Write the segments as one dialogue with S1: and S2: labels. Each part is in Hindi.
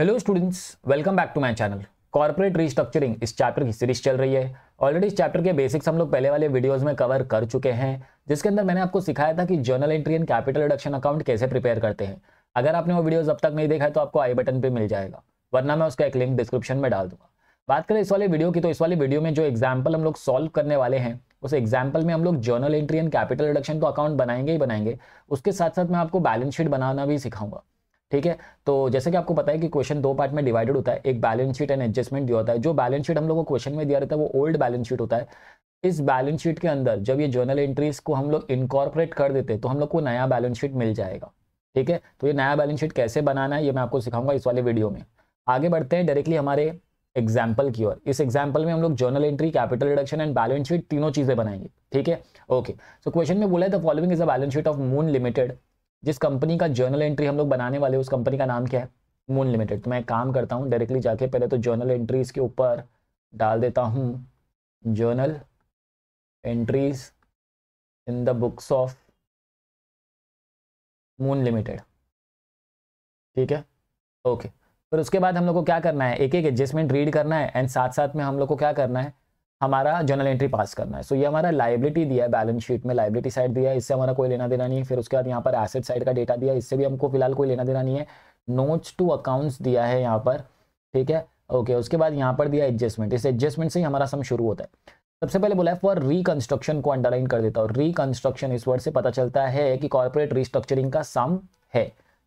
S1: hello students welcome back to my channel corporate restructuring इस चैप्टर की सीरीज चल रही है ऑलरेडी इस चैप्टर के बेसिक्स हम लोग पहले वाले वीडियोस में कवर कर चुके हैं जिसके अंदर मैंने आपको सिखाया था कि journal entry and capital reduction account कैसे प्रिपेयर करते हैं अगर आपने वो वीडियोज अब तक नहीं देखा है तो आपको आई बटन पर मिल जाएगा वरना मैं उसका एक लिंक डिस्क्रिप्शन में डाल दूंगा बात करें इस वाले वीडियो की तो इस वाले वीडियो में जो एग्जाम्पल हम लोग सॉल्व करने वाले हैं उस एग्जाम्पल में हम लोग journal entry and capital reduction तो अकाउंट बनाएंगे ही बनाएंगे उसके साथ साथ मैं आपको बैलेंस शीट बनाना भी सिखाऊंगा ठीक है तो जैसे कि आपको पता है कि क्वेश्चन दो पार्ट में डिवाइडेड होता है एक बैलेंस शीट एंड एडजस्टमेंट दिया होता है जो बैलेंस शीट हम लोग को क्वेश्चन में दिया रहता है वो ओल्ड बैलेंस शीट होता है इस बैलेंस शीट के अंदर जब ये जर्नल एंट्रीज को हम लोग इनकॉर्पोरेट कर देते हैं तो हम लोग को नया बैलेंस शीट मिल जाएगा ठीक है तो ये नया बैलेंस शीट कैसे बनाना है ये मैं आपको सिखाऊंगा इस वाले वीडियो में आगे बढ़ते हैं डायरेक्टली हमारे एग्जाम्पल की ओर इस एग्जाम्पल में हम लोग journal entry capital reduction and balance sheet तीनों चीजें बनाएंगे ठीक है ओके सो क्वेश्चन में बोला है the following is a balance sheet of Moon Limited जिस कंपनी का जर्नल एंट्री हम लोग बनाने वाले उस कंपनी का नाम क्या है मून लिमिटेड तो मैं काम करता हूँ डायरेक्टली जाके पहले तो जर्नल एंट्रीज के ऊपर डाल देता हूँ journal entries in the books of Moon Limited ठीक है ओके फिर उसके बाद हम लोग को क्या करना है एक एक एडजस्टमेंट रीड करना है एंड साथ साथ में हम लोग को क्या करना है हमारा जर्नल एंट्री पास करना है सो so, ये हमारा लाइबिलिटी दिया है बैलेंस शीट में लाइबिलिटी साइड दिया है इससे हमारा कोई लेना देना नहीं है फिर उसके बाद यहाँ पर एसेट साइड का डेटा दिया इससे भी हमको फिलहाल कोई लेना देना नहीं है नोट्स टू अकाउंट्स दिया है यहाँ पर ठीक है ओके okay, उसके बाद यहाँ पर दिया एडजस्टमेंट इस एडजस्टमेंट से ही हमारा सम शुरू होता है सबसे पहले बोला है फॉर रिकंस्ट्रक्शन को अंडरलाइन कर देता हूँ रिकंस्ट्रक्शन इस वर्ड से पता चलता है कि कॉर्पोरेट रिस्ट्रक्चरिंग का सम है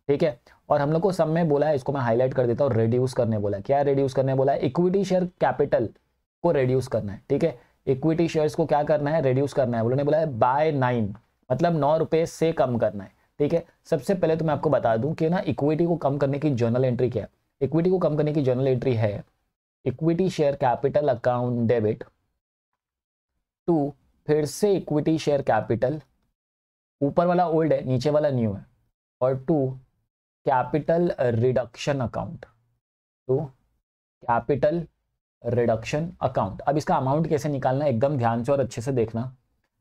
S1: ठीक है और हम लोग को सम में बोला है इसको मैं हाईलाइट कर देता हूँ रिड्यूस करने बोला क्या रिड्यूस करने बोला है इक्विटी शेयर कैपिटल को रेड्यूस करना है ठीक है इक्विटी शेयर्स को क्या करना है रेड्यूस करना है उन्होंने बोला है बाय नाइन मतलब नौ रुपए से कम करना है ठीक है सबसे पहले तो मैं आपको बता दूं कि ना इक्विटी को कम करने की जर्नल एंट्री क्या है इक्विटी को कम करने की जर्नल एंट्री है equity share capital account debit to फिर से इक्विटी शेयर कैपिटल ऊपर वाला ओल्ड है नीचे वाला न्यू है और to capital reduction account to capital reduction account अब इसका अमाउंट कैसे निकालना एकदम ध्यान से और अच्छे से देखना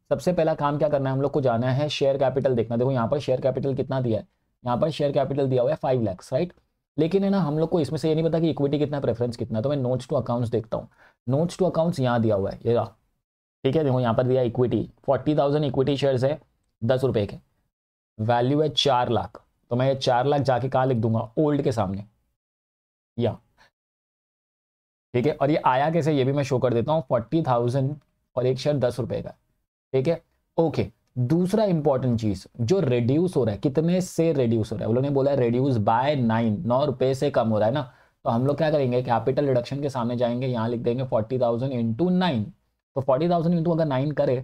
S1: सबसे पहला काम क्या करना है हम लोग को जाना है शेयर कैपिटल देखना देखो यहाँ पर शेयर कैपिटल कितना दिया है यहाँ पर शेयर कैपिटल दिया हुआ है फाइव लैक्स राइट लेकिन है ना हम लोग को इसमें से ये नहीं पता कि इक्विटी कितना प्रेफरेंस कितना तो मैं नोट्स टू अकाउंट्स देखता हूँ नोट्स टू अकाउंट्स यहाँ दिया हुआ है ये ठीक है देखो यहाँ पर दिया equity forty thousand equity shares है दस रुपये के वैल्यू है चार लाख तो मैं ये चार लाख जाके कहाँ लिख दूंगा ओल्ड के सामने या ठीक है और ये आया कैसे ये भी मैं शो कर देता हूँ फोर्टी थाउजेंड और एक शेयर दस रुपए का ठीक है ओके दूसरा इंपॉर्टेंट चीज जो रिड्यूस हो रहा है कितने से रिड्यूस हो रहा है उन्होंने बोला है रिड्यूस बाय नाइन नौ रुपए से कम हो रहा है ना तो हम लोग क्या करेंगे कैपिटल रिडक्शन के सामने जाएंगे यहाँ लिख देंगे फोर्टी थाउजेंड इंटू नाइन तो फोर्टी थाउजेंड इंटू अगर नाइन करे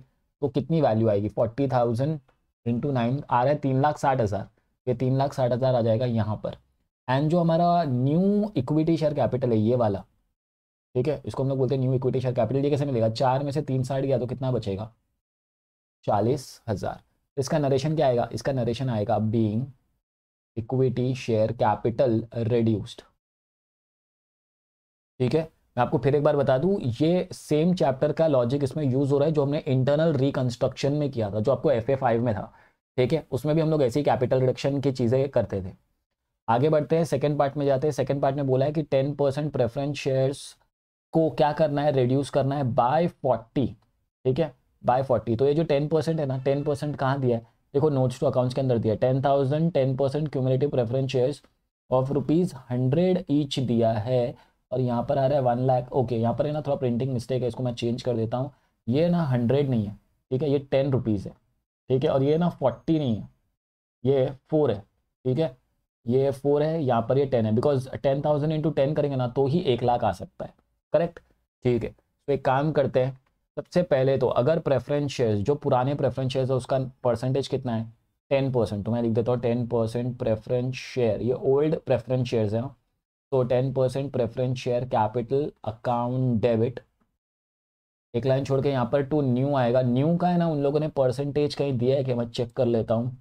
S1: तो कितनी वैल्यू आएगी फोर्टी थाउजेंड इंटू नाइन आ रहा है तीन लाख साठ हज़ार ये तीन लाख साठ हज़ार आ जाएगा यहाँ पर एंड जो हमारा न्यू इक्विटी शेयर कैपिटल है ये वाला ठीक है इसको हम लोग बोलते हैं न्यू इक्विटी शेयर कैपिटल ये कैसे मिलेगा चार में से तीन साइड गया तो कितना बचेगा चालीस हज़ार तो इसका नरेशन क्या आएगा इसका नरेशन आएगा being equity share capital reduced ठीक है मैं आपको फिर एक बार बता दूं ये सेम चैप्टर का लॉजिक इसमें यूज़ हो रहा है जो हमने इंटरनल रिकंस्ट्रक्शन में किया था जो आपको एफ ए फाइव में था ठीक है उसमें भी हम लोग ऐसी कैपिटल रिडक्शन की चीज़ें करते थे आगे बढ़ते हैं सेकेंड पार्ट में जाते हैं सेकेंड पार्ट में बोला है कि टेन परसेंट प्रेफरेंस शेयर्स को क्या करना है रिड्यूस करना है बाय फोर्टी ठीक है बाय फोर्टी तो ये जो टेन परसेंट है ना टेन परसेंट कहाँ दिया है देखो नोट्स टू अकाउंट्स के अंदर दिया ten thousand ten percent cumulative preference shares of rupees hundred each दिया है और यहाँ पर आ रहा है वन लाख ओके यहाँ पर है ना थोड़ा प्रिंटिंग मिस्टेक है इसको मैं चेंज कर देता हूँ ये ना हंड्रेड नहीं है ठीक है ये टेन रुपीज़ है ठीक है और ये ना फोर्टी नहीं है ये फोर है ठीक है ये फोर है यहाँ पर ये टेन है because ten thousand into ten करेंगे ना तो ही एक लाख आ सकता है करेक्ट ठीक है तो एक काम करते हैं सबसे पहले तो अगर प्रेफरेंस शेयर्स जो पुराने प्रेफरेंस शेयर्स है उसका परसेंटेज कितना है टेन परसेंट तो मैं लिख देता हूँ टेन परसेंट प्रेफरेंस शेयर ये ओल्ड प्रेफरेंस शेयर्स है ना तो ten percent preference share capital account debit एक लाइन छोड़ के यहाँ पर टू न्यू आएगा न्यू का है ना उन लोगों ने परसेंटेज कहीं दिया है कि मैं चेक कर लेता हूँ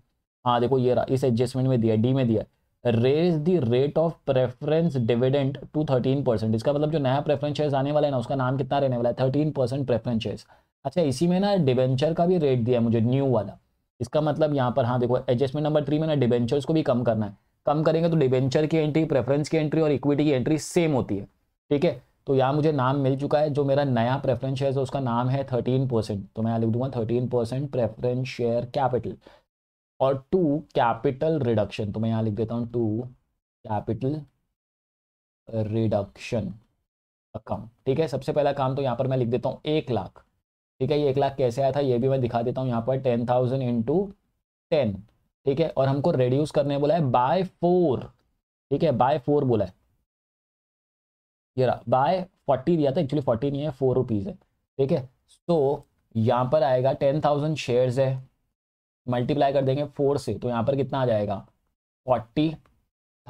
S1: हाँ देखो ये रहा इस एडजस्टमेंट में दिया डी में दिया है raise the rate of preference dividend to thirteen percent इसका मतलब जो नया प्रेफरेंस शेयर आने वाला है ना उसका नाम कितना रहने वाला है थर्टीन परसेंट प्रेफरेंस शेयर अच्छा इसी में ना डिवेंचर का भी रेट दिया है मुझे न्यू वाला इसका मतलब यहाँ पर हाँ देखो एडजस्टमेंट नंबर थ्री में ना डिवेंचर्स को भी कम करना है कम करेंगे तो डिवेंचर की एंट्री प्रेफरेंस की एंट्री और इक्विटी की एंट्री सेम होती है ठीक है तो यहाँ मुझे नाम मिल चुका है जो मेरा नया प्रेफरेंस शेयर है उसका नाम है थर्टीन परसेंट तो मैं यहाँ लिख दूंगा thirteen percent preference share capital और टू कैपिटल रिडक्शन तो मैं यहां लिख देता हूँ टू कैपिटल रिडक्शन अकाउंट ठीक है सबसे पहला काम तो यहां पर मैं लिख देता हूँ एक लाख ठीक है ये एक लाख कैसे आया था ये भी मैं दिखा देता हूं यहां पर टेन थाउजेंड इंटू टेन ठीक है और हमको रेड्यूस करने बोला है बाय फोर ठीक है बाय फोर बोला है ये बाय फोर्टी दिया था एक्चुअली फोर्टी नहीं है फोर रुपीज़ है ठीक है तो यहां पर आएगा टेन थाउजेंड शेयर्स है मल्टीप्लाई कर देंगे फोर से तो यहाँ पर कितना आ जाएगा फोर्टी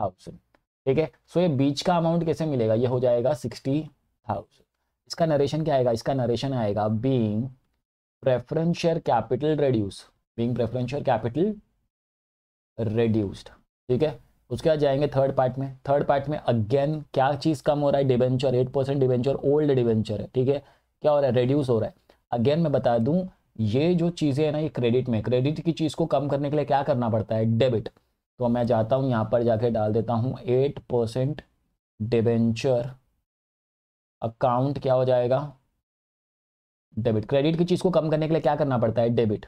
S1: थाउजेंड ठीक है सो ये बीच का अमाउंट कैसे मिलेगा ये हो जाएगा सिक्सटी थाउजेंड इसका नरेशन क्या आएगा इसका नरेशन आएगा being preferential capital reduce being preferential capital reduced ठीक है उसके बाद जाएंगे थर्ड पार्ट में थर्ड पार्ट में अगेन क्या चीज़ कम हो रहा है debenture eight percent debenture old debenture है ठीक है क्या हो रहा है रेड्यूस हो रहा है अगेन मैं बता दूं ये जो चीज़ें हैं ना ये क्रेडिट में क्रेडिट की चीज़ को कम करने के लिए क्या करना पड़ता है डेबिट तो मैं जाता हूँ यहाँ पर जाके डाल देता हूँ एट परसेंट डिबेंचर अकाउंट क्या हो जाएगा डेबिट क्रेडिट की चीज़ को कम करने के लिए क्या करना पड़ता है डेबिट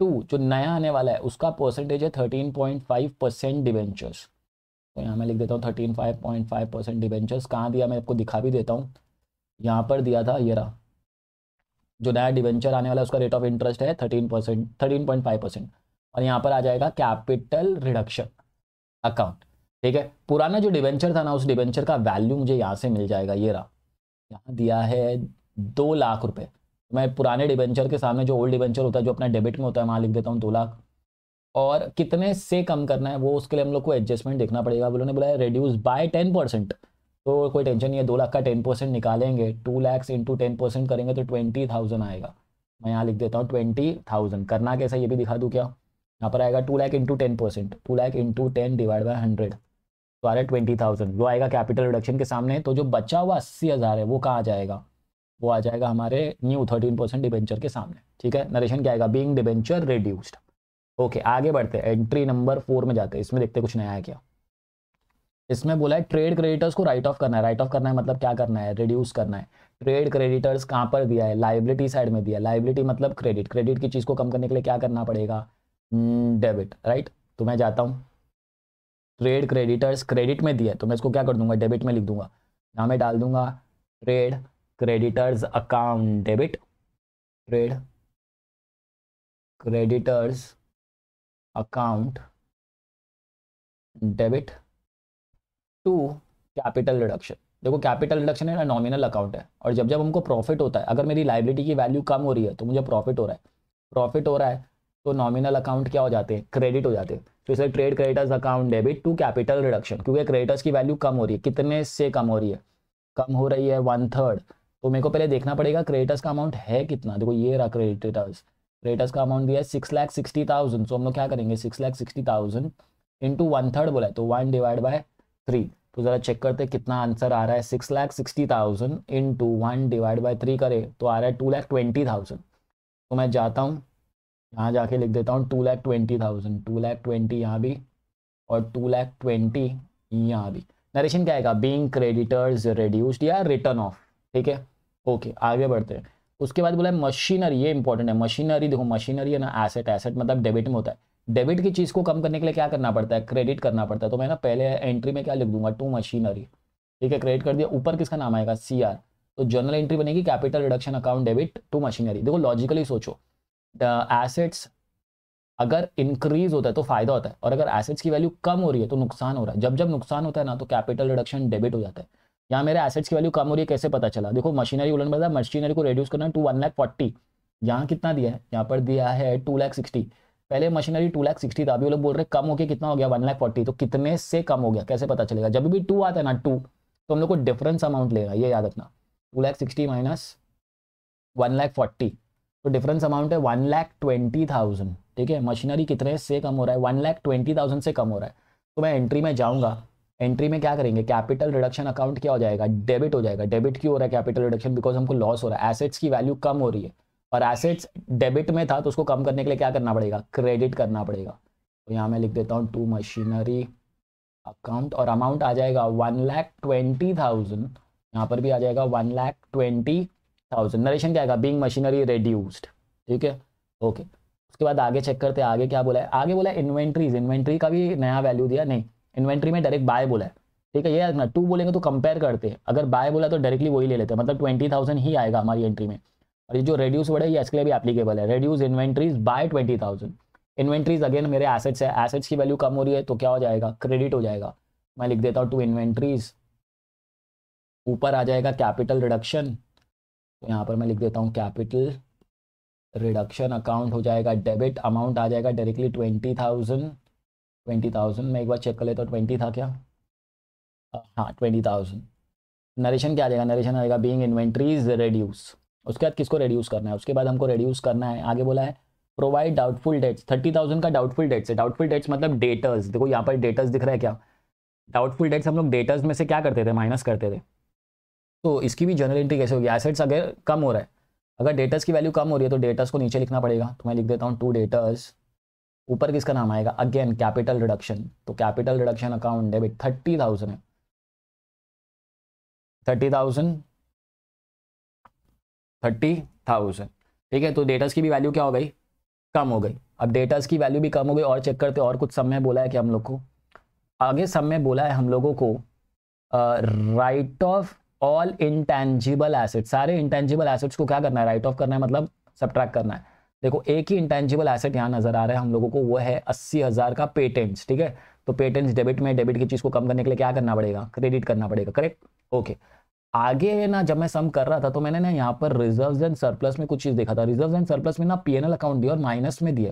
S1: टू जो नया आने वाला है उसका परसेंटेज है thirteen point five percent debentures तो यहाँ मैं लिख देता हूँ thirteen five point five percent debentures कहाँ दिया मैं आपको दिखा भी देता हूँ यहाँ पर दिया था ये रहा जो नया डिवेंचर आने वाला है उसका रेट ऑफ इंटरेस्ट है thirteen percent thirteen point five percent और यहाँ पर आ जाएगा कैपिटल रिडक्शन अकाउंट ठीक है पुराना जो डिवेंचर था ना उस डिवेंचर का वैल्यू मुझे यहाँ से मिल जाएगा ये रहा यहाँ दिया है दो लाख रुपये मैं पुराने डिवेंचर के सामने जो ओल्ड डिवेंचर होता है जो अपना डेबिट में होता है वहाँ लिख देता हूँ दो लाख और कितने से कम करना है वो उसके लिए हम लोग को एडजस्टमेंट देखना पड़ेगा बोलो ने बोला है बाय टेन परसेंट तो कोई टेंशन नहीं है दो लाख का टेन परसेंट निकालेंगे two lakhs into ten percent करेंगे तो ट्वेंटी थाउजेंड आएगा मैं यहाँ लिख देता हूँ ट्वेंटी थाउजेंड करना कैसा ये भी दिखा दूँ क्या यहाँ पर आएगा two lakh into ten percent two lakh into ten divide by hundred तो आ रहा है ट्वेंटी थाउजेंड वो आएगा कैपिटल रिडक्शन के सामने तो जो बचा हुआ अस्सी हज़ार है वो कहाँ आ जाएगा वो आ जाएगा हमारे न्यू थर्टीन परसेंट डिबेंचर के सामने ठीक है नरेशन क्या आएगा बींग डिबेंचर रिड्यूस्ड ओके आगे बढ़ते हैं एंट्री नंबर फोर में जाते हैं इसमें देखते कुछ नया है क्या इसमें बोला है ट्रेड क्रेडिटर्स को राइट ऑफ करना है राइट ऑफ करना है मतलब क्या करना है रिड्यूस करना है ट्रेड क्रेडिटर्स कहाँ पर दिया है लाइबिलिटी साइड में दिया है लाइबिलिटी मतलब क्रेडिट क्रेडिट की चीज़ को कम करने के लिए क्या करना पड़ेगा डेबिट hmm, राइट तो मैं जाता हूँ ट्रेड क्रेडिटर्स क्रेडिट में दिया है तो मैं इसको क्या कर दूंगा डेबिट में लिख दूंगा यहाँ मैं डाल दूंगा trade creditors account debit trade creditors account debit to capital reduction देखो कैपिटल रिडक्शन है ना नॉमिनल अकाउंट है और जब जब हमको प्रॉफिट होता है अगर मेरी लाइबिलिटी की वैल्यू कम हो रही है तो मुझे प्रॉफिट हो रहा है प्रॉफिट हो रहा है तो नॉमिनल अकाउंट क्या हो जाते हैं क्रेडिट हो जाते हैं तो इसलिए trade creditors account debit to capital reduction क्योंकि क्रेडिटर्स की वैल्यू कम हो रही है कितने से कम हो रही है कम हो रही है वन थर्ड तो मेरे को पहले देखना पड़ेगा क्रेडिटर्स का अमाउंट है कितना देखो ये रहा क्रेडिटर्स क्रेडिटर्स का अमाउंट दिया है six lakh sixty thousand so हम लोग क्या करेंगे six lakh sixty thousand into one third बोला है तो वन डिवाइड बाय थ्री तो ज़रा चेक करते हैं कितना आंसर आ रहा है six lakh sixty thousand into one divide by three करे तो आ रहा है टू लाख ट्वेंटी थाउजेंड तो मैं जाता हूँ यहाँ जाके लिख देता हूँ two lakh twenty thousand two lakh twenty यहाँ भी और टू लाख ट्वेंटी यहाँ भी नरेशन क्या आएगा बींग क्रेडिटर्स रिड्यूस्ड या रिटर्न ऑफ ठीक है ओके आगे बढ़ते हैं उसके बाद बोला है मशीनरी ये इंपॉर्टेंट है मशीनरी देखो मशीनरी है ना एसेट एसेट मतलब डेबिट में होता है डेबिट की चीज़ को कम करने के लिए क्या करना पड़ता है क्रेडिट करना पड़ता है तो मैं ना पहले एंट्री में क्या लिख दूंगा टू मशीनरी ठीक है क्रेडिट कर दिया ऊपर किसका नाम आएगा सी आर तो जनरल एंट्री बनेगी capital reduction account debit to machinery देखो लॉजिकली सोचो एसेट्स अगर इंक्रीज होता है तो फायदा होता है और अगर एसेट्स की वैल्यू कम हो रही है तो नुकसान हो रहा है जब जब नुकसान होता है ना तो कैपिटल रिडक्शन डेबिट हो जाता है यहाँ मेरे एसेट्स की वैल्यू कम हो रही है कैसे पता चला देखो मशीनरी उलन बताया मशीनरी को रिड्यूस करना है टू वन लैख फोर्टी यहाँ कितना दिया है यहाँ पर दिया है टू लैख सिक्सटी पहले मशीनरी टू लाख सिक्सटी था अभी वो लोग बोल रहे कम गया कितना हो गया वन लाख फोर्टी तो कितने से कम हो गया कैसे पता चलेगा जब भी टू आता है ना टू तो हम लोग को डिफरेंस अमाउंट लेगा ये याद रखना two lakh sixty minus one lakh forty तो डिफरेंस अमाउंट है वन लाख ट्वेंटी थाउजेंड ठीक है मशीनरी कितने से कम हो रहा है वन लाख ट्वेंटी थाउजेंड से कम हो रहा है तो मैं एंट्री में जाऊँगा एंट्री में क्या करेंगे कैपिटल रिडक्शन अकाउंट क्या हो जाएगा डेबिट हो जाएगा डेबिट क्यों हो रहा है कैपिटल रिडक्शन बिकॉज हमको लॉस हो रहा है एसेट्स की वैल्यू कम हो रही है और एसेट्स डेबिट में था तो उसको कम करने के लिए क्या करना पड़ेगा क्रेडिट करना पड़ेगा तो यहाँ मैं लिख देता हूँ टू मशीनरी अकाउंट और अमाउंट आ जाएगा वन लैख ट्वेंटी थाउजेंड यहाँ पर भी आ जाएगा one lakh twenty thousand narration क्या आएगा बींग मशीनरी रेड्यूस्ड ठीक है ओके उसके बाद आगे चेक करते हैं आगे क्या बोला है आगे बोला है इन्वेंट्रीज इन्वेंट्री का भी नया वैल्यू दिया नहीं इन्वेंट्री में डायरेक्ट बाय बोला है ठीक है ये ना टू बोलेंगे तो कंपेयर करते हैं अगर बाय बोला तो डायरेक्टली वही ले लेते हैं मतलब ट्वेंटी थाउजेंड ही आएगा हमारी एंट्री में और ये जो रेड्यूस वर्ड है ये इसके लिए भी एप्लीकेबल है reduce inventories by twenty thousand inventories again मेरे एसेट्स है एसेट्स की वैल्यू कम हो रही है तो क्या हो जाएगा क्रेडिट हो जाएगा मैं लिख देता हूँ टू इन्वेंट्रीज ऊपर आ जाएगा कैपिटल रिडक्शन तो यहाँ पर मैं लिख देता हूँ कैपिटल रिडक्शन अकाउंट हो जाएगा डेबिट अमाउंट आ जाएगा directly twenty thousand twenty thousand मैं एक बार चेक कर लेता हूँ ट्वेंटी था क्या हाँ ट्वेंटी थाउजेंड नरेशन क्या आ जाएगा नरेशन आएगा बीइंग इन्वेंट्रीज रिड्यूस उसके बाद किसको रेड्यूस करना है उसके बाद हमको रेड्यूस करना है आगे बोला है provide doubtful debts thirty thousand का डाउटफुल डेट्स है डाउटफुल डेट्स मतलब डेटर्स देखो यहाँ पर डेटर्स दिख रहा है क्या डाउटफुल डेट्स हम लोग डेटर्स में से क्या करते थे माइनस करते थे तो इसकी भी जनरल एंट्री कैसे होगी एसेट्स अगर कम हो रहा है अगर डेटर्स की वैल्यू कम हो रही है तो डेटर्स को नीचे लिखना पड़ेगा तो मैं लिख देता हूँ टू डेटर्स ऊपर किसका नाम आएगा अगेन कैपिटल रिडक्शन तो capital reduction account debit thirty thousand है थर्टी थाउजेंड थर्टी थाउजेंड ठीक है तो डेटर्स की भी वैल्यू क्या हो गई कम हो गई अब डेटर्स की वैल्यू भी कम हो गई और चेक करते और कुछ समय बोला है कि हम लोग को आगे समय बोला है हम लोगों को write off all intangible asset सारे इंटेंजिबल एसेट्स को क्या करना है राइट ऑफ करना है मतलब सब्ट्रैक्ट करना है देखो एक ही इंटेंजिबल एसेट यहाँ नजर आ रहा है हम लोगों को वो है अस्सी हज़ार का पेटेंट्स ठीक है तो पेटेंट्स डेबिट में डेबिट की चीज़ को कम करने के लिए क्या करना पड़ेगा क्रेडिट करना पड़ेगा करेक्ट ओके आगे ना जब मैं सम कर रहा था तो मैंने ना यहाँ पर रिजर्व एंड सरप्लस में कुछ चीज़ देखा था रिजर्व एंड सरप्लस में ना पी अकाउंट दिया और माइनस में दिया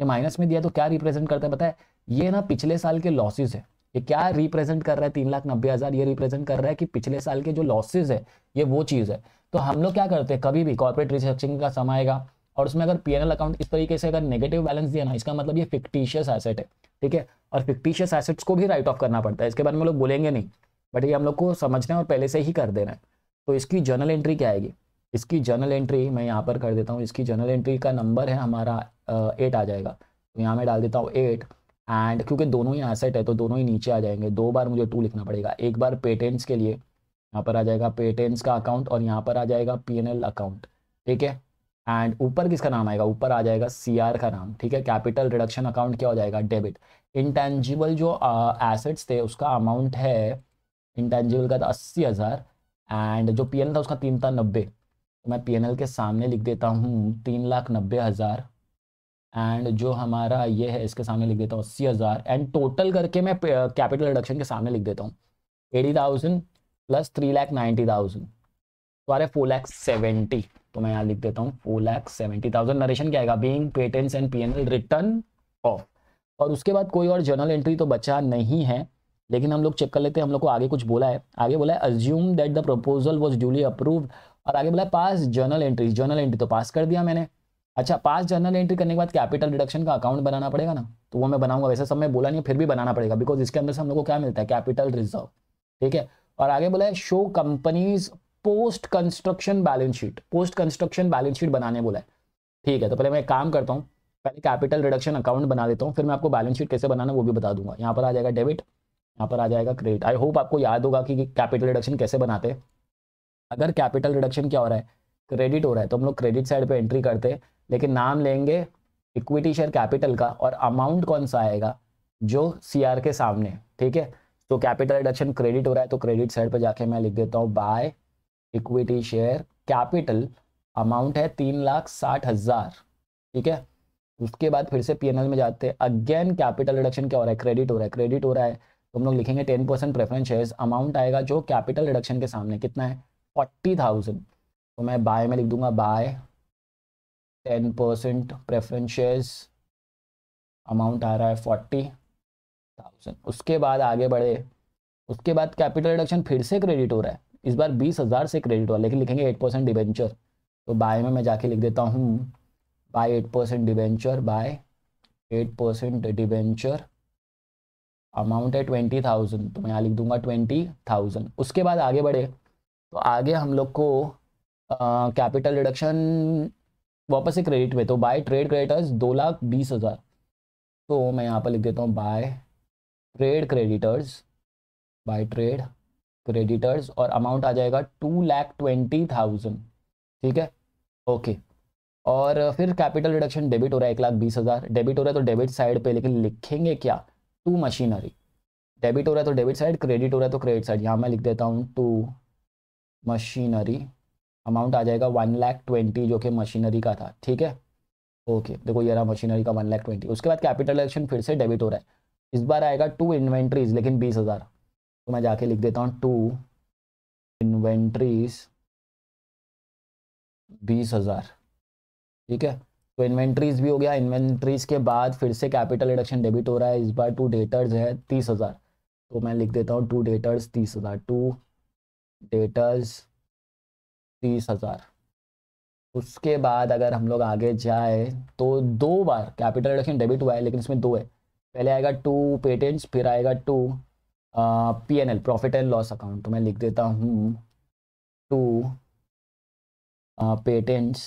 S1: ये माइनस में दिया तो क्या रिप्रेजेंट करता है बताए ये ना पिछले साल के लॉसेज है ये क्या रिप्रेजेंट कर रहा है तीन लाख नब्बे हज़ार ये रिप्रेजेंट कर रहा है कि पिछले साल के जो लॉसेज है ये वो चीज़ है तो हम लोग क्या करते हैं कभी भी कॉर्पोरेट रिसर्चिंग का समय आएगा और उसमें अगर पीएनएल अकाउंट इस तरीके से अगर नेगेटिव बैलेंस दिया ना इसका मतलब ये फिक्टिशियस एसेट है ठीक है और फिक्टिशियस एसेट्स को भी राइट ऑफ करना पड़ता है इसके बारे में लोग बोलेंगे नहीं बट ये हम लोग को समझना है और पहले से ही कर देना है तो इसकी जर्नल एंट्री क्या आएगी इसकी जर्नल एंट्री मैं यहाँ पर कर देता हूँ इसकी जर्नल एंट्री का नंबर है हमारा एट आ जाएगा तो यहाँ मैं डाल देता हूँ एट एंड क्योंकि दोनों ही एसेट है तो दोनों ही नीचे आ जाएंगे दो बार मुझे टू लिखना पड़ेगा एक बार पेटेंट्स के लिए यहाँ पर आ जाएगा पेटेंट्स का अकाउंट और यहाँ पर आ जाएगा पी अकाउंट ठीक है एंड ऊपर किसका नाम आएगा ऊपर आ जाएगा सी का नाम ठीक है कैपिटल रिडक्शन अकाउंट क्या हो जाएगा डेबिट इंटेंजिबल जो एसेट्स थे उसका अमाउंट है इंटेंजिबल का था अस्सी हज़ार एंड जो पी था उसका तीन था नब्बे तो मैं पी के सामने लिख देता हूँ तीन लाख नब्बे हज़ार एंड जो हमारा ये है इसके सामने लिख देता हूँ अस्सी हज़ार एंड टोटल करके मैं कैपिटल रिडक्शन के सामने लिख देता हूँ eighty thousand plus three lakh ninety thousand तो आ रहे फोर लैख सेवेंटी तो मैं यहाँ लिख देता हूँ four lakh seventy thousand narration क्या आएगा being patents and P written off और उसके बाद कोई और जर्नल एंट्री तो बचा नहीं है लेकिन हम लोग चेक कर लेते हैं हम लोग को आगे कुछ बोला है आगे बोला है assume that the proposal was duly approved और आगे बोला है pass journal entry journal entry तो पास कर दिया मैंने अच्छा पास जर्नल एंट्री करने के बाद कैपिटल रिडक्शन का अकाउंट बनाना पड़ेगा ना तो वो मैं बनाऊंगा वैसे सब मैं बोला नहीं फिर भी बनाना पड़ेगा बिकॉज इसके अंदर से हम लोग को क्या मिलता है कैपिटल रिजर्व ठीक है और आगे बोला है show companies post construction balance sheet post construction balance sheet बनाने बोला है ठीक है तो पहले मैं एक काम करता हूँ पहले कैपिटल रिडक्शन अकाउंट बना देता हूँ फिर मैं आपको बैलेंस शीट कैसे बनाना वो भी बता दूंगा यहाँ पर आ जाएगा डेबिट यहाँ पर आ जाएगा क्रेडिट आई होप आपको याद होगा कि कैपिटल रिडक्शन कैसे बनाते हैं अगर कैपिटल रिडक्शन क्या हो रहा है क्रेडिट हो रहा है तो हम लोग क्रेडिट साइड पे एंट्री करते हैं लेकिन नाम लेंगे इक्विटी शेयर कैपिटल का और अमाउंट कौन सा आएगा जो सी के सामने ठीक है तो कैपिटल रिडक्शन क्रेडिट हो रहा है तो क्रेडिट साइड पर जाके मैं लिख देता हूँ by equity share capital amount है तीन लाख साठ हज़ार ठीक है उसके बाद फिर से पीएनएल में जाते हैं अगेन कैपिटल रिडक्शन क्या हो रहा है क्रेडिट हो रहा है क्रेडिट हो रहा है तुम लोग लिखेंगे ten percent preference shares amount आएगा जो कैपिटल रिडक्शन के सामने कितना है फोर्टी थाउजेंड तो मैं बाय में लिख दूंगा by ten percent preference shares amount आ रहा है फोर्टी थाउजेंड उसके बाद आगे बढ़े उसके बाद कैपिटल रिडक्शन फिर से क्रेडिट हो रहा है इस बार बीस हज़ार से क्रेडिट हुआ लेकिन लिखेंगे एट परसेंट डिवेंचर तो बाय में मैं जाके लिख देता हूँ by eight percent debenture by eight percent debenture amount है ट्वेंटी थाउजेंड तो मैं यहाँ लिख दूंगा ट्वेंटी थाउजेंड उसके बाद आगे बढ़े तो आगे हम लोग को कैपिटल रिडक्शन वापस से क्रेडिट में तो बाय ट्रेड क्रेडिटर्स दो लाख बीस हज़ार तो मैं यहाँ पर लिख देता हूँ by trade creditors by trade creditors और अमाउंट आ जाएगा टू लैख ट्वेंटी थाउजेंड ठीक है ओके और फिर कैपिटल रिडक्शन डेबिट हो रहा है एक लाख बीस हज़ार डेबिट हो रहा है तो डेबिट साइड पे लेकिन लिखेंगे क्या टू मशीनरी डेबिट हो रहा है तो डेबिट साइड क्रेडिट हो रहा है तो क्रेडिट साइड यहाँ मैं लिख देता हूँ टू मशीनरी अमाउंट आ जाएगा वन लाख ट्वेंटी जो कि मशीनरी का था ठीक है ओके देखो ये रहा मशीनरी का वन लाख ट्वेंटी उसके बाद कैपिटल एक्शन फिर से डेबिट हो रहा है इस बार आएगा टू इन्वेंट्रीज लेकिन बीस हज़ार तो मैं जाके लिख देता हूँ टू इन्वेंट्रीज बीस हज़ार ठीक है तो इन्वेंट्रीज भी हो गया इन्वेंट्रीज के बाद फिर से कैपिटल रिडक्शन डेबिट हो रहा है इस बार टू डेटर्स है तीस हज़ार तो मैं लिख देता हूँ टू डेटर्स तीस हज़ार टू डेटर्स तीस हज़ार उसके बाद अगर हम लोग आगे जाए तो दो बार कैपिटल रिडक्शन डेबिट हुआ है लेकिन इसमें दो है पहले आएगा टू पेटेंट्स फिर आएगा to P N L profit and loss account तो मैं लिख देता हूँ to patents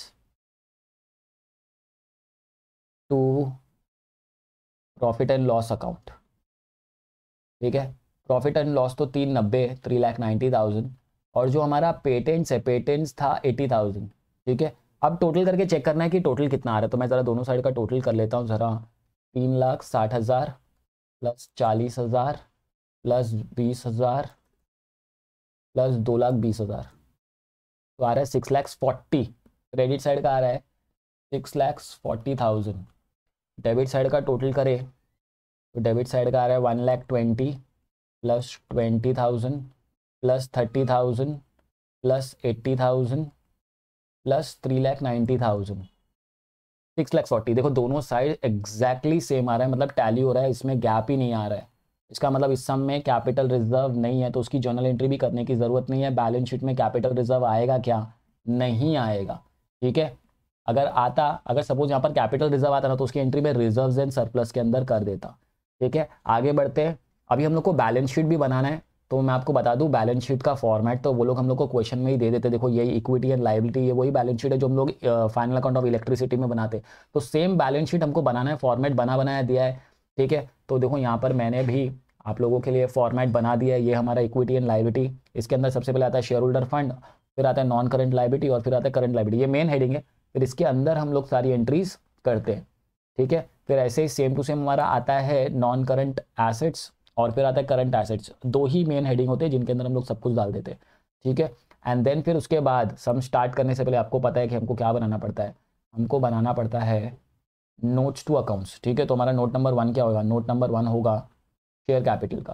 S1: to profit and loss account ठीक है प्रॉफिट एंड लॉस तो तीन नब्बे थ्री लाख नाइन्टी थाउजेंड और जो हमारा पेटेंट्स है पेटेंट्स था एटी थाउजेंड ठीक है अब टोटल करके चेक करना है कि टोटल कितना आ रहा है तो मैं ज़रा दोनों साइड का टोटल कर लेता हूँ ज़रा तीन लाख साठ हज़ार प्लस चालीस हज़ार प्लस बीस हज़ार प्लस दो लाख बीस हज़ार तो आ रहा है six lakh forty credit side का आ रहा है six lakh forty thousand debit side का टोटल करें तो डेबिट साइड का आ रहा है one lakh twenty plus twenty thousand plus thirty thousand plus eighty thousand plus three lakh ninety thousand six lakh forty देखो दोनों साइड एग्जैक्टली सेम आ रहा है मतलब टैली हो रहा है इसमें गैप ही नहीं आ रहा है इसका मतलब इस सम में कैपिटल रिजर्व नहीं है तो उसकी जर्नल एंट्री भी करने की ज़रूरत नहीं है बैलेंस शीट में कैपिटल रिजर्व आएगा क्या नहीं आएगा ठीक है अगर आता अगर सपोज यहाँ पर कैपिटल रिजर्व आता ना तो उसकी एंट्री में रिजर्व एंड सरप्लस के अंदर कर देता ठीक है आगे बढ़ते हैं अभी हम लोग को बैलेंस शीट भी बनाना है तो मैं आपको बता दूं बैलेंस शीट का फॉर्मेट तो वो लोग हम लोग को क्वेश्चन में ही दे देते देखो ये इक्विटी एंड लाइबिलिटी ये वही बैलेंस शीट है जो हम लोग फाइनल अकाउंट ऑफ इलेक्ट्रिसिटी में बनाते तो सेम बैलेंस शीट हमको बनाना है फॉर्मेट बना बनाया दिया है ठीक है तो देखो यहाँ पर मैंने भी आप लोगों के लिए फॉर्मेट बना दिया है ये हमारा इक्विटी एंड लाइबिलिटी इसके अंदर सबसे पहले आता है शेयर होल्डर फंड फिर आता है नॉन करंट लाइबिलिटी और फिर आता है करंट लाइबिलिटी ये मेन हेडिंग है फिर इसके अंदर हम लोग सारी एंट्रीज करते हैं ठीक है फिर ऐसे ही सेम टू सेम हमारा आता है नॉन करंट एसेट्स और फिर आता है करंट एसेट्स दो ही मेन हेडिंग होते हैं जिनके अंदर हम लोग सब कुछ डाल देते हैं ठीक है एंड देन फिर उसके बाद सम स्टार्ट करने से पहले आपको पता है कि हमको क्या बनाना पड़ता है हमको बनाना पड़ता है नोट्स टू अकाउंट्स ठीक है तो हमारा नोट नंबर वन क्या होगा नोट नंबर वन होगा शेयर कैपिटल का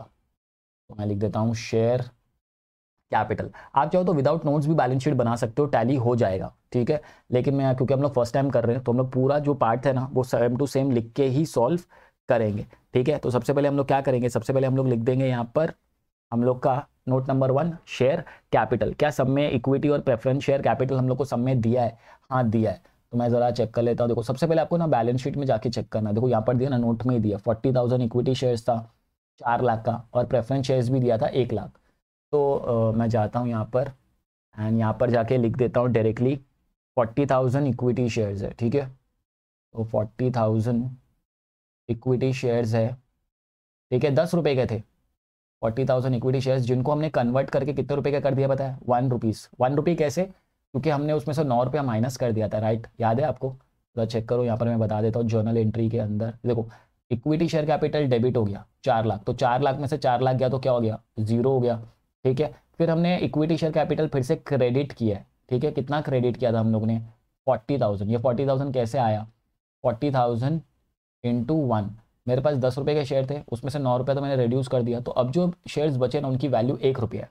S1: तो मैं लिख देता हूँ शेयर कैपिटल आप चाहो तो विदाउट नोट्स भी बैलेंस शीट बना सकते हो टैली हो जाएगा ठीक है लेकिन मैं क्योंकि हम लोग फर्स्ट टाइम कर रहे हैं तो हम लोग पूरा जो पार्ट है ना वो सेम टू सेम लिख के ही सॉल्व करेंगे ठीक है तो सबसे पहले हम लोग क्या करेंगे सबसे पहले हम लोग लिख देंगे यहाँ पर हम लोग का note number one share capital क्या सब में इक्विटी और प्रेफरेंस शेयर कैपिटल हम लोग को सब में दिया है हाँ दिया है तो मैं ज़रा चेक कर लेता हूँ देखो सबसे पहले आपको ना बैलेंस शीट में जाके चेक करना देखो यहाँ पर दिया ना नोट में ही दिया फोर्टी थाउजेंड इक्विटी शेयर था चार लाख का और प्रेफरेंस शेयर्स भी दिया था एक लाख तो आ, मैं जाता हूँ यहाँ पर एंड यहाँ पर जाके लिख देता हूँ directly forty thousand equity shares है ठीक है तो फोर्टी थाउजेंड इक्विटी शेयर्स है ठीक है दस रुपये के थे फोर्टी थाउजेंड इक्विटी शेयर्स जिनको हमने कन्वर्ट करके कितने रुपए का कर दिया पता है वन रुपीज़ वन रुपी कैसे क्योंकि हमने उसमें से नौ रुपया माइनस कर दिया था राइट याद है आपको तो चेक करो यहाँ पर मैं बता देता हूँ जर्नल एंट्री के अंदर देखो इक्विटी शेयर कैपिटल डेबिट हो गया चार लाख तो चार लाख में से चार लाख गया तो क्या हो गया जीरो हो गया ठीक है फिर हमने इक्विटी शेयर कैपिटल फिर से क्रेडिट किया है ठीक है कितना क्रेडिट किया था हम लोग ने फोर्टी थाउजेंड ये फोर्टी थाउजेंड कैसे आया फोर्टी थाउजेंड इंटू वन मेरे पास दस रुपये के शेयर थे उसमें से नौ रुपये तो मैंने रिड्यूस कर दिया तो अब जो शेयर्स बचे ना उनकी वैल्यू एक रुपया है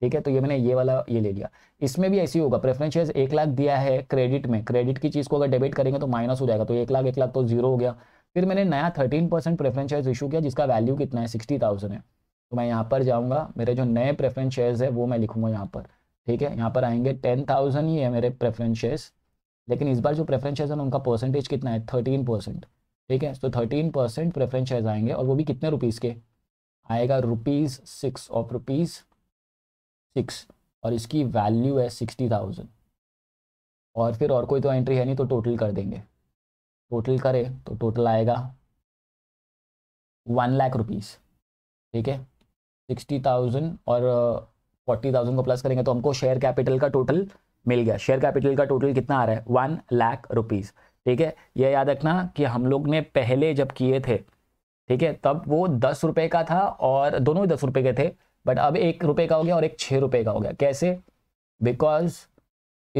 S1: ठीक है तो ये मैंने ये वाला ये ले लिया इसमें भी ऐसी होगा प्रेफरेंस शेयर्स एक लाख दिया है क्रेडिट में क्रेडिट की चीज़ को अगर डेबिट करेंगे तो माइनस हो जाएगा तो एक लाख एक लाख तो जीरो हो गया फिर मैंने नया thirteen percent preference shares issue किया जिसका वैल्यू कितना है सिक्सटी थाउजेंड है तो मैं यहाँ पर जाऊँगा मेरे जो नए प्रेफरेंस शेयर्स है वो मैं लिखूँगा यहाँ पर ठीक है यहाँ पर आएंगे टेन थाउजेंड ही है मेरे प्रेफरेंस शेयर्स लेकिन इस बार जो प्रेफरेंस शेयर्स है उनका परसेंटेज कितना है थर्टीन परसेंट ठीक है तो थर्टीन परसेंट प्रेफरेंस शेयर्स आएंगे और वो भी कितने रुपीज़ के आएगा rupees six of rupees six और इसकी वैल्यू है सिक्सटी थाउजेंड और फिर और कोई तो एंट्री है नहीं तो टोटल कर देंगे टोटल करें तो टोटल आएगा वन लाख रुपीज़ ठीक है सिक्सटी थाउजेंड और फोर्टी थाउजेंड को प्लस करेंगे तो हमको शेयर कैपिटल का टोटल मिल गया शेयर कैपिटल का टोटल कितना आ रहा है वन लाख रुपीज़ ठीक है यह याद रखना कि हम लोग ने पहले जब किए थे ठीक है तब वो दस रुपये का था और दोनों ही दस रुपये के थे बट अब एक रुपये का हो गया और एक छः रुपये का हो गया कैसे बिकॉज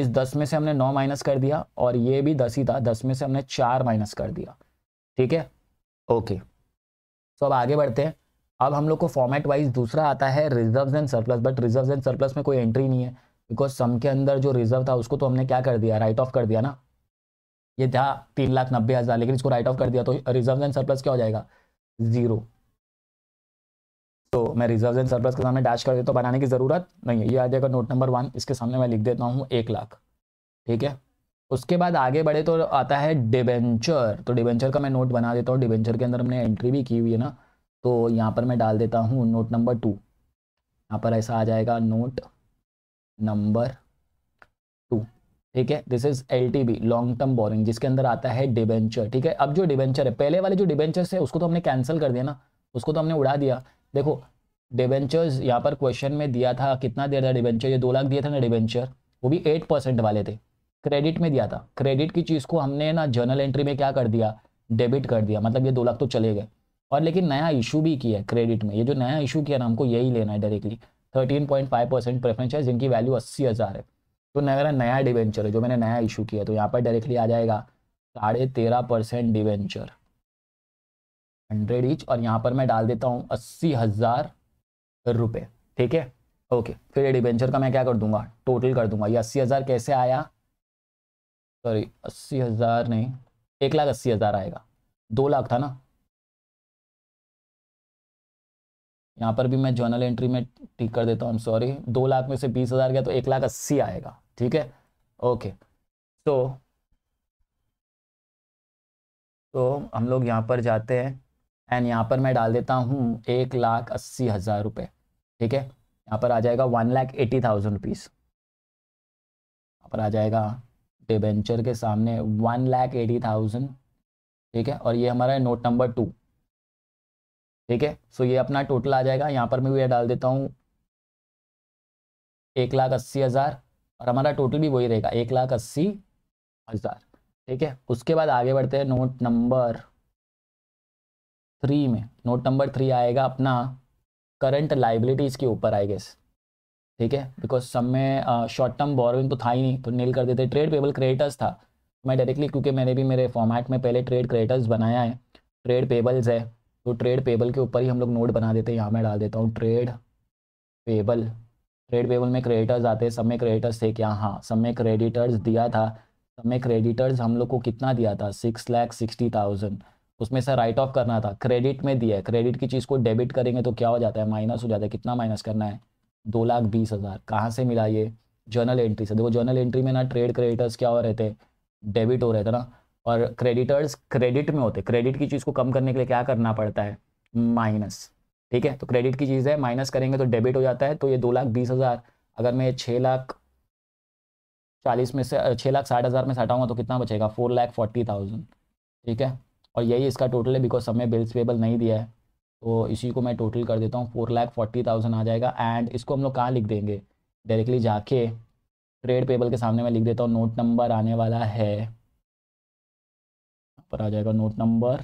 S1: इस दस में से हमने नौ माइनस कर दिया और ये भी दस ही था दस में से हमने चार माइनस कर दिया ठीक है ओके सो अब आगे बढ़ते हैं अब हम लोग को फॉर्मेट वाइज दूसरा आता है reserve and surplus but reserve and surplus में कोई एंट्री नहीं है बिकॉज सम के अंदर जो रिजर्व था उसको तो हमने क्या कर दिया राइट ऑफ कर दिया ना ये था तीन लाख नब्बे हज़ार लेकिन इसको राइट ऑफ कर दिया तो रिजर्व एंड सरप्लस क्या हो जाएगा ज़ीरो तो मैं रिजर्व एंड सरप्लस के सामने डैश कर देता तो बनाने की ज़रूरत नहीं है ये आ जाएगा नोट नंबर वन इसके सामने मैं लिख देता हूँ एक लाख ठीक है उसके बाद आगे बढ़े तो आता है डिबेंचर तो डिबेंचर का मैं नोट बना देता हूँ डिबेंचर के अंदर हमने एंट्री भी की हुई है ना तो यहाँ पर मैं डाल देता हूँ नोट नंबर टू यहाँ पर ऐसा आ जाएगा नोट नंबर टू ठीक है this is L T B long term borrowing जिसके अंदर आता है डिबेंचर ठीक है अब जो डिबेंचर है पहले वाले जो डिबेंचर्स है उसको तो हमने कैंसिल कर दिया ना उसको तो हमने उड़ा दिया देखो डिबेंचर्स यहाँ पर क्वेश्चन में दिया था कितना दिया था डिबेंचर ये दो लाख दिया था ना डिबेंचर वो भी एट परसेंट वाले थे क्रेडिट में दिया था क्रेडिट की चीज़ को हमने ना जर्नल एंट्री में क्या कर दिया डेबिट कर दिया मतलब ये दो लाख तो चले गए और लेकिन नया इशू भी किया है क्रेडिट में ये जो नया इशू किया ना हमको यही लेना है directly thirteen point five percent preference है जिनकी वैल्यू अस्सी हज़ार है तो मेरा नया डिवेंचर है जो मैंने नया इशू किया तो यहाँ पर डायरेक्टली आ जाएगा साढ़े तेरह परसेंट डिवेंचर हंड्रेड इच और यहाँ पर मैं डाल देता हूँ अस्सी हज़ार रुपये ठीक है ओके फिर ये डिवेंचर का मैं क्या कर दूंगा टोटल कर दूंगा ये अस्सी हज़ार कैसे आया सॉरी अस्सी हज़ार नहीं एक लाख अस्सी हज़ार आएगा दो लाख था ना यहाँ पर भी मैं जर्नल एंट्री में टिक कर देता हूँ सॉरी दो लाख में से बीस हज़ार गया तो एक लाख अस्सी आएगा ठीक है ओके तो तो हम लोग यहाँ पर जाते हैं एंड यहाँ पर मैं डाल देता हूँ एक लाख अस्सी हज़ार रुपये ठीक है यहाँ पर आ जाएगा one lakh eighty thousand rupees यहाँ पर आ जाएगा डिबेंचर के सामने वन लाख एटी थाउजेंड ठीक है और ये हमारा नोट नंबर टू ठीक है सो ये अपना टोटल आ जाएगा यहाँ पर मैं भी डाल देता हूँ एक लाख अस्सी हज़ार और हमारा टोटल भी वही रहेगा एक लाख अस्सी हज़ार ठीक है उसके बाद आगे बढ़ते हैं नोट नंबर थ्री में नोट नंबर थ्री आएगा अपना करंट लाइबिलिटीज़ के ऊपर आई गेस ठीक है बिकॉज सब में शॉर्ट टर्म बोरोइंग तो था ही नहीं तो नील कर देते ट्रेड पेबल क्रेडिटर्स था मैं डायरेक्टली क्योंकि मैंने भी मेरे फॉर्मेट में पहले ट्रेड क्रेडिटर्स बनाया है ट्रेड पेबल्स है तो ट्रेड पेबल के ऊपर ही हम लोग नोट बना देते हैं यहाँ मैं डाल देता हूँ ट्रेड पेबल ट्रेड पेबल में क्रेडिटर्स आते हैं सब में क्रेडिटर्स थे क्या हाँ सब में क्रेडिटर्स दिया था सब में क्रेडिटर्स हम लोग को कितना दिया था सिक्स लैख सिक्सटी थाउजेंड उसमें से राइट ऑफ करना था क्रेडिट में दिया है क्रेडिट की चीज़ को डेबिट करेंगे तो क्या हो जाता है माइनस हो जाता है कितना माइनस करना है दो लाख बीस हज़ार कहाँ से मिला ये जर्नल एंट्री से देखो जर्नल एंट्री में ना ट्रेड क्रेडिटर्स क्या हो रहे थे डेबिट हो रहे थे ना और क्रेडिटर्स क्रेडिट में होते क्रेडिट की चीज़ को कम करने के लिए क्या करना पड़ता है माइनस ठीक है तो क्रेडिट की चीज़ है माइनस करेंगे तो डेबिट हो जाता है तो ये दो लाख बीस हज़ार अगर मैं छः लाख चालीस में से छः लाख साठ हज़ार में से तो कितना बचेगा फोर लाख फोर्टी थाउजेंड ठीक है और यही इसका टोटल है बिकॉज समय बिल्स पेबल नहीं दिया है तो इसी को मैं टोटल कर देता हूँ फोर लाख फोर्टी थाउजेंड आ जाएगा एंड इसको हम लोग कहाँ लिख देंगे डायरेक्टली जाके ट्रेड पेबल के सामने मैं लिख देता हूँ नोट नंबर आने वाला है पर आ जाएगा note number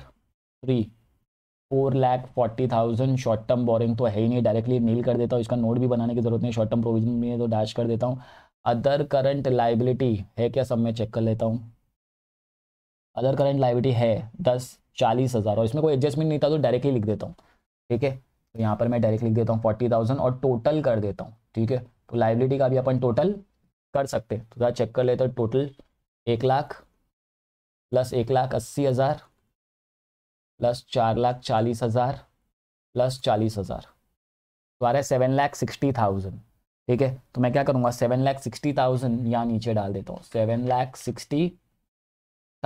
S1: three four lakh forty thousand short term borrowing तो है ही नहीं डायरेक्टली नील कर देता हूँ इसका नोट भी बनाने की जरूरत नहीं शॉर्ट टर्म प्रोविजन में तो डैश कर देता हूँ अदर करंट लाइबिलिटी है क्या सब मैं चेक कर लेता हूँ अदर करंट लाइबिलिटी है दस चालीस हज़ार और इसमें कोई एडजस्टमेंट नहीं था तो डायरेक्टली लिख देता हूँ ठीक है तो यहाँ पर मैं डायरेक्ट लिख देता हूँ फोर्टी थाउजेंड और टोटल कर देता हूँ ठीक है तो लाइबिलिटी का भी अपन टोटल कर सकते हैं तो चेक कर लेते हैं टोटल एक लाख प्लस एक लाख अस्सी हज़ार प्लस चार लाख चालीस हज़ार प्लस चालीस हज़ार तो आ रहा है सेवन लाख सिक्सटी थाउजेंड ठीक है तो मैं क्या करूँगा सेवन लाख सिक्सटी थाउजेंड यहाँ नीचे डाल देता हूँ सेवन लाख सिक्सटी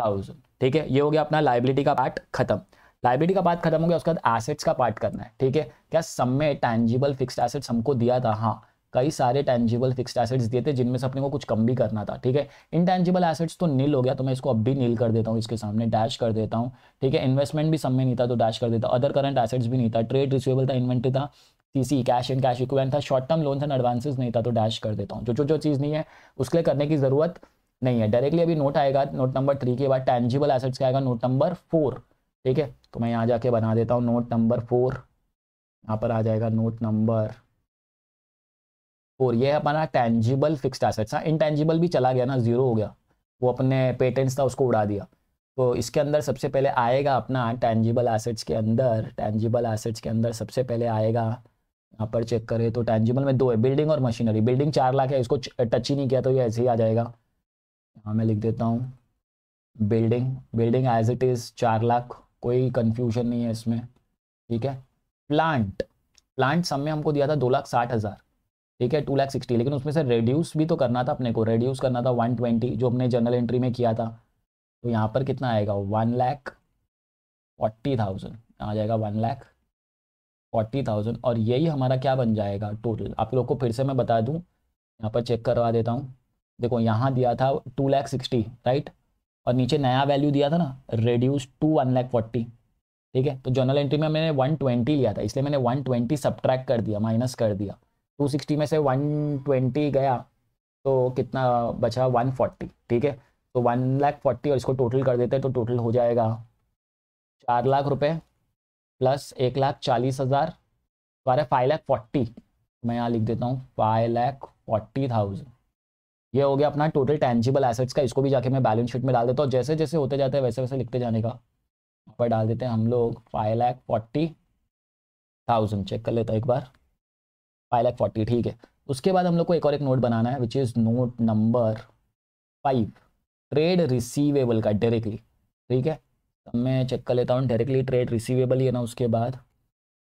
S1: थाउजेंड ठीक है ये हो गया अपना लाइबिलिटी का पार्ट खत्म लाइबिलिटी का पार्ट खत्म हो गया उसके बाद एसेट्स का पार्ट करना है ठीक है क्या सब में टैंजिबल फिक्स्ड एसेट्स हमको दिया था हाँ कई सारे टेंजिबल फिक्स एसेट्स दिए थे जिनमें से अपने को कुछ कम भी करना था ठीक है इनटेंजिबल एसेट्स तो नील हो गया तो मैं इसको अब भी नील कर देता हूँ इसके सामने डैश कर देता हूँ ठीक है इन्वेस्टमेंट भी सब में नहीं था तो डैश कर देता अदर करंट एसेट्स भी नहीं था ट्रेड रिसबल था इन्वेंट्री था C cash and cash equivalent था short term loans and advances नहीं था तो डैश कर देता हूँ जो जो जो चीज़ नहीं है उसके लिए करने की ज़रूरत नहीं है डायरेक्टली अभी नोट आएगा नोट नंबर थ्री के बाद टेंजिबल एसेट्स का आएगा नोट नंबर फोर ठीक है तो मैं यहाँ जाके बना देता हूँ नोट नंबर फोर यहाँ पर आ जाएगा नोट नंबर और ये अपना टेंजिबल फिक्सड एसेट्स हाँ इनटेंजिबल भी चला गया ना जीरो हो गया वो अपने पेटेंट्स था उसको उड़ा दिया तो इसके अंदर सबसे पहले आएगा अपना टेंजिबल एसेट्स के अंदर टेंजिबल एसेट्स के अंदर सबसे पहले आएगा यहाँ पर चेक करें तो टेंजिबल में दो है बिल्डिंग और मशीनरी बिल्डिंग चार लाख है इसको टच ही नहीं किया तो ये ऐसे ही आ जाएगा यहाँ मैं लिख देता हूँ building building as it is चार लाख कोई कन्फ्यूजन नहीं है इसमें ठीक है प्लांट प्लांट सब में हमको दिया था दो लाख साठ हज़ार ठीक है टू लैख सिक्सटी लेकिन उसमें से रेड्यूस भी तो करना था अपने को रेड्यूस करना था वन ट्वेंटी जो हमने जनरल एंट्री में किया था तो यहाँ पर कितना आएगा वन लैख फोर्टी थाउजेंड आ जाएगा वन लैख फोर्टी थाउजेंड और यही हमारा क्या बन जाएगा टोटल आप लोग को फिर से मैं बता दूँ यहाँ पर चेक करवा देता हूँ देखो यहाँ दिया था टू लैख सिक्सटी राइट और नीचे नया वैल्यू दिया था ना reduce to one lakh forty ठीक है तो जनरल एंट्री में मैंने वन ट्वेंटी लिया था इसलिए मैंने वन ट्वेंटी सब्ट्रैक्ट कर दिया माइनस कर दिया 260 में से 120 गया तो कितना बचा 140 ठीक है तो वन लाख फोर्टी और इसको टोटल कर देते हैं तो टोटल हो जाएगा चार लाख रुपए प्लस एक लाख चालीस हज़ार बारह फाइव लाख फोर्टी मैं यहाँ लिख देता हूँ फाइव लाख फोर्टी थाउजेंड ये हो गया अपना टोटल टेंजिबल एसेट्स का इसको भी जाके मैं बैलेंस शीट में डाल देता हूँ जैसे जैसे होते जाते हैं वैसे वैसे लिखते जाने का पर डाल देते हैं हम लोग five lakh forty thousand check कर लेता एक बार फाइव लैख फोर्टी ठीक है उसके बाद हम लोग को एक और एक नोट बनाना है which is note number five trade receivable का डायरेक्टली ठीक है तो मैं चेक कर लेता हूँ डायरेक्टली ट्रेड रिसीवेबल ही है ना उसके बाद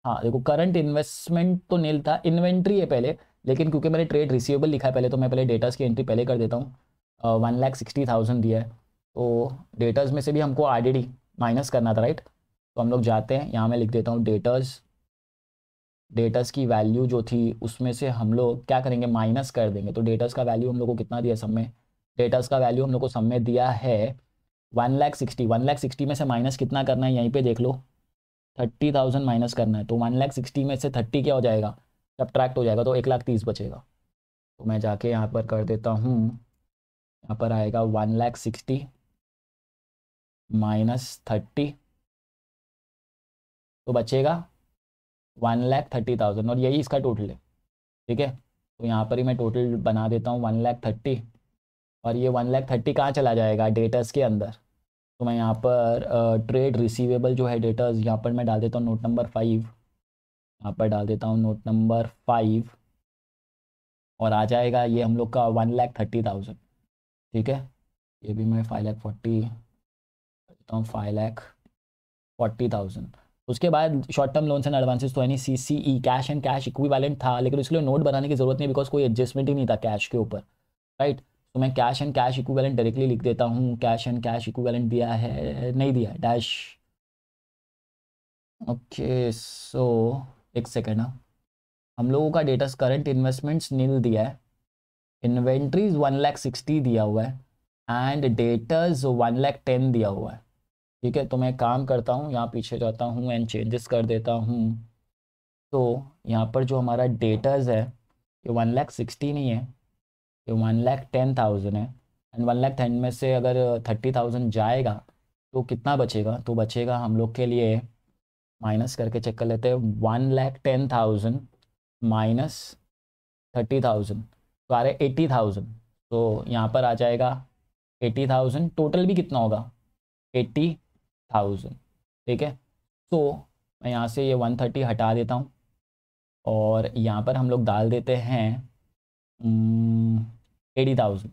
S1: हाँ देखो करंट इन्वेस्टमेंट तो नील था इन्वेंट्री है पहले लेकिन क्योंकि मैंने ट्रेड रिसीवेबल लिखा है पहले तो मैं पहले डेटास की एंट्री पहले कर देता हूँ वन लैख सिक्सटी थाउजेंड दिया है तो डेटास में से भी हमको आर माइनस करना था राइट तो हम लोग जाते हैं यहाँ मैं लिख देता हूँ डेटाज़ डेटस की वैल्यू जो थी उसमें से हम लोग क्या करेंगे माइनस कर देंगे तो डेटस का वैल्यू हम लोग को कितना दिया सब में डेटस का वैल्यू हम लोग को सब में दिया है one lakh sixty one lakh sixty में से माइनस कितना करना है यहीं पे देख लो थर्टी थाउजेंड माइनस करना है तो वन लैख सिक्सटी में से थर्टी क्या हो जाएगा ट्रैक्ट हो जाएगा तो एक लाख तीस बचेगा तो मैं जाके यहाँ पर कर देता हूँ यहाँ पर आएगा one lakh sixty minus thirty तो बचेगा वन लैख थर्टी थाउजेंड और यही इसका टोटल है ठीक है तो यहाँ पर ही मैं टोटल बना देता हूँ वन लैख थर्टी और ये वन लैख थर्टी कहाँ चला जाएगा डेटर्स के अंदर तो मैं यहाँ पर ट्रेड रिसीवेबल जो है डेटर्स यहाँ पर मैं डाल देता हूँ नोट नंबर फाइव यहाँ पर डाल देता हूँ नोट नंबर फाइव और आ जाएगा ये हम लोग का वन लैख थर्टी थाउजेंड ठीक है ये भी मैं फाइव लैख फोर्टी देता हूँ फाइव लैख फोर्टी थाउजेंड उसके बाद short term loans and advances तो यानी C C E cash and cash equivalent था लेकिन उसके लिए नोट बनाने की जरूरत नहीं बिकॉज कोई एडजस्टमेंट ही नहीं था कैश के ऊपर राइट तो मैं cash and cash equivalent directly लिख देता हूँ कैश एंड कैश इक्विवेलेंट दिया है नहीं दिया डैश ओके सो एक सेकेंड हाँ हम लोगों का डेटा करंट इन्वेस्टमेंट्स नील दिया है इन्वेंट्रीज वन लैख सिक्सटी दिया हुआ है and debtors one lakh ten दिया हुआ है ठीक है तो मैं काम करता हूँ यहाँ पीछे जाता हूँ एंड चेंजेस कर देता हूँ तो यहाँ पर जो हमारा डेटाज है ये वन लैख सिक्सटी नहीं है ये वन लैख टेन थाउजेंड है एंड वन लैख टेन में से अगर थर्टी थाउजेंड जाएगा तो कितना बचेगा तो बचेगा हम लोग के लिए माइनस करके चेक कर लेते हैं one lakh ten thousand minus thirty thousand तो आ रहे एटी थाउजेंड तो यहाँ पर आ जाएगा एटी थाउजेंड टोटल भी कितना होगा एट्टी थाउजेंड ठीक है तो मैं यहाँ से ये वन थर्टी हटा देता हूँ और यहाँ पर हम लोग डाल देते हैं एटी हम्म, थाउजेंड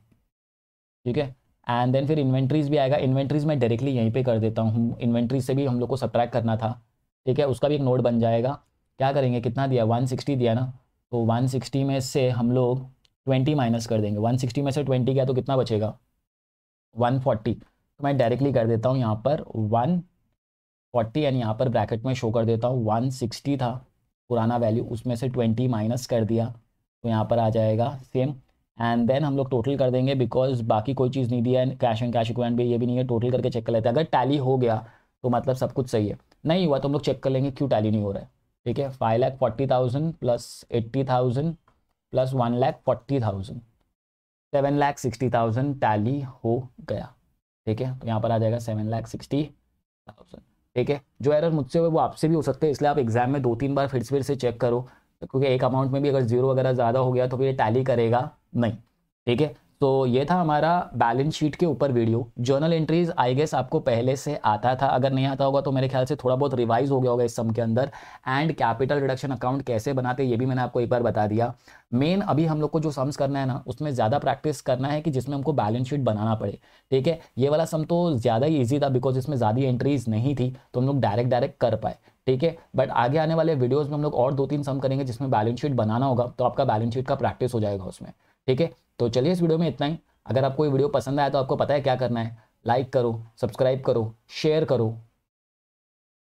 S1: ठीक है एंड देन फिर इन्वेंट्रीज भी आएगा इन्वेंट्रीज मैं डायरेक्टली यहीं पे कर देता हूँ इन्वेंट्री से भी हम लोग को सब्ट्रैक्ट करना था ठीक है उसका भी एक नोट बन जाएगा क्या करेंगे कितना दिया वन सिक्सटी दिया ना तो वन सिक्सटी में से हम लोग ट्वेंटी माइनस कर देंगे वन सिक्सटी में से ट्वेंटी गया तो कितना बचेगा वन फोर्टी तो मैं डायरेक्टली कर देता हूँ यहाँ पर वन फोर्टी एंड यहाँ पर ब्रैकेट में शो कर देता हूँ वन सिक्सटी था पुराना वैल्यू उसमें से ट्वेंटी माइनस कर दिया तो यहाँ पर आ जाएगा सेम एंड देन हम लोग टोटल कर देंगे बिकॉज बाकी कोई चीज़ नहीं दिया कैश एंड कैश इक्वेंट भी ये भी नहीं है टोटल करके चेक कर लेते हैं अगर टैली हो गया तो मतलब सब कुछ सही है नहीं हुआ तो हम लोग चेक कर लेंगे क्यों टैली नहीं हो रहा है ठीक है five lakh forty thousand plus eighty thousand plus one lakh forty thousand seven lakh sixty thousand tally हो गया ठीक है तो यहाँ पर आ जाएगा सेवन लाख सिक्सटी थाउजेंड ठीक है जो एरर मुझसे हुए वो आपसे भी हो सकते हैं इसलिए आप एग्जाम में दो तीन बार फिर से फिर से चेक करो क्योंकि एक अमाउंट में भी अगर जीरो वगैरह ज़्यादा हो गया तो फिर ये टैली करेगा नहीं ठीक है तो ये था हमारा बैलेंस शीट के ऊपर video journal entries I guess आपको पहले से आता था अगर नहीं आता होगा तो मेरे ख्याल से थोड़ा बहुत रिवाइज हो गया होगा इस सम के अंदर एंड कैपिटल रिडक्शन अकाउंट कैसे बनाते ये भी मैंने आपको एक बार बता दिया मेन अभी हम लोग को जो सम्स करना है ना उसमें ज़्यादा प्रैक्टिस करना है कि जिसमें हमको बैलेंस शीट बनाना पड़े ठीक है ये वाला सम तो ज़्यादा ही ईजी था बिकॉज इसमें ज़्यादा एंट्रीज नहीं थी तो हम लोग डायरेक्ट डायरेक्ट कर पाए ठीक है बट आगे आने वाले वीडियोज़ में हम लोग और दो तीन सम करेंगे जिसमें बैलेंस शीट बनाना होगा तो आपका बैलेंस शीट का प्रैक्टिस हो जाएगा उसमें ठीक है तो चलिए इस वीडियो में इतना ही अगर आपको ये वीडियो पसंद आया तो आपको पता है क्या करना है लाइक करो सब्सक्राइब करो शेयर करो